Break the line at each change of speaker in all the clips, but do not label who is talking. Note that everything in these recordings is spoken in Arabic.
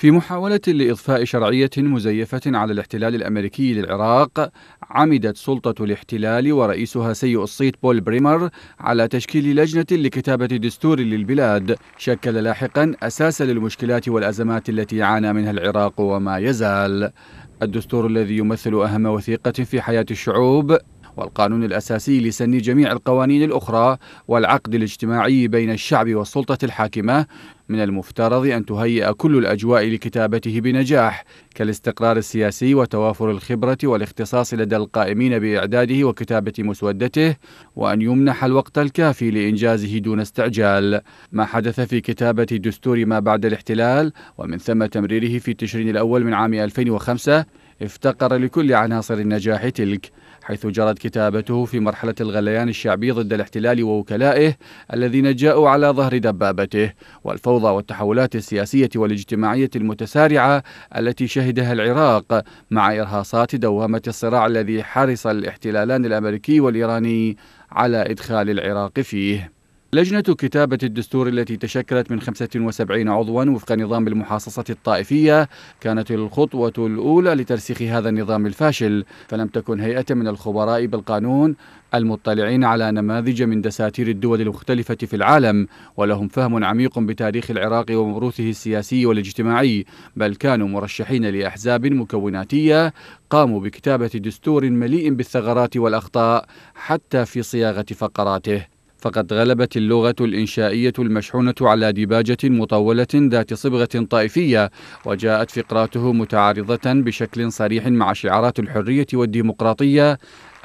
في محاولة لإضفاء شرعية مزيفة على الاحتلال الأمريكي للعراق عمدت سلطة الاحتلال ورئيسها سيء الصيت بول بريمر على تشكيل لجنة لكتابة دستور للبلاد شكل لاحقا أساس للمشكلات والأزمات التي عانى منها العراق وما يزال الدستور الذي يمثل أهم وثيقة في حياة الشعوب والقانون الأساسي لسن جميع القوانين الأخرى والعقد الاجتماعي بين الشعب والسلطة الحاكمة من المفترض أن تهيئ كل الأجواء لكتابته بنجاح كالاستقرار السياسي وتوافر الخبرة والاختصاص لدى القائمين بإعداده وكتابة مسودته وأن يمنح الوقت الكافي لإنجازه دون استعجال ما حدث في كتابة دستور ما بعد الاحتلال ومن ثم تمريره في تشرين الأول من عام 2005 افتقر لكل عناصر النجاح تلك حيث جرت كتابته في مرحلة الغليان الشعبي ضد الاحتلال ووكلائه الذين جاءوا على ظهر دبابته والفوضى والتحولات السياسية والاجتماعية المتسارعة التي شهدها العراق مع إرهاصات دوامة الصراع الذي حرص الاحتلالان الأمريكي والإيراني على إدخال العراق فيه لجنة كتابة الدستور التي تشكلت من 75 عضوا وفق نظام المحاصصة الطائفية كانت الخطوة الأولى لترسيخ هذا النظام الفاشل فلم تكن هيئة من الخبراء بالقانون المطلعين على نماذج من دساتير الدول المختلفة في العالم ولهم فهم عميق بتاريخ العراق وموروثه السياسي والاجتماعي بل كانوا مرشحين لأحزاب مكوناتية قاموا بكتابة دستور مليء بالثغرات والأخطاء حتى في صياغة فقراته فقد غلبت اللغة الإنشائية المشحونة على ديباجة مطولة ذات صبغة طائفية وجاءت فقراته متعارضة بشكل صريح مع شعارات الحرية والديمقراطية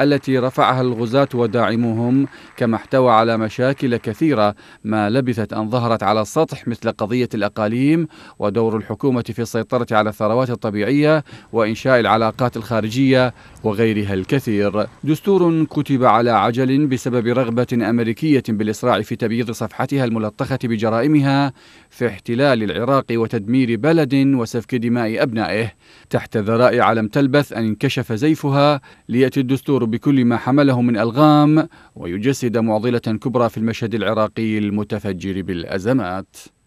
التي رفعها الغزاة وداعموهم كما احتوى على مشاكل كثيرة ما لبثت أن ظهرت على السطح مثل قضية الأقاليم ودور الحكومة في السيطرة على الثروات الطبيعية وإنشاء العلاقات الخارجية وغيرها الكثير دستور كتب على عجل بسبب رغبة أمريكية بالإسراع في تبييض صفحتها الملطخة بجرائمها في احتلال العراق وتدمير بلد وسفك دماء أبنائه تحت ذرائع لم تلبث أن انكشف زيفها ليأتي الدستور بكل ما حمله من ألغام ويجسد معضلة كبرى في المشهد العراقي المتفجر بالأزمات